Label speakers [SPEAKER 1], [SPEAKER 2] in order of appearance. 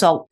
[SPEAKER 1] result